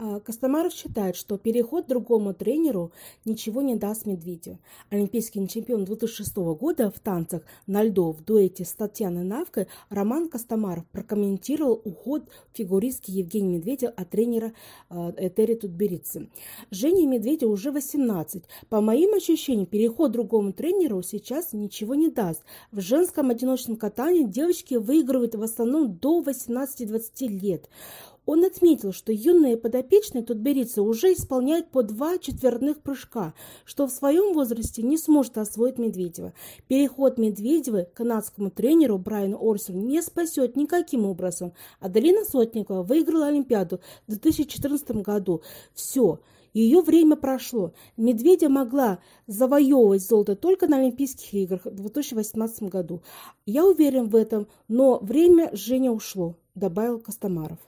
А, Костомаров считает, что переход другому тренеру ничего не даст Медведю. Олимпийский чемпион 2006 года в танцах на льду в дуэте с Татьяной Навкой Роман Костомаров прокомментировал уход фигуристки Евгения Медведя от тренера а, Этери Тутберидзе. Жене Медведя уже 18. По моим ощущениям, переход другому тренеру сейчас ничего не даст. В женском одиночном катании девочки выигрывают в основном до 18-20 лет. Он отметил, что юные подопечные Тутберицы уже исполняют по два четверных прыжка, что в своем возрасте не сможет освоить Медведева. Переход Медведевой к канадскому тренеру Брайану Орсу не спасет никаким образом. Аделина Сотникова выиграла Олимпиаду в 2014 году. Все. Ее время прошло. Медведя могла завоевывать золото только на Олимпийских играх в 2018 году. Я уверен в этом, но время Женя ушло, добавил Костомаров.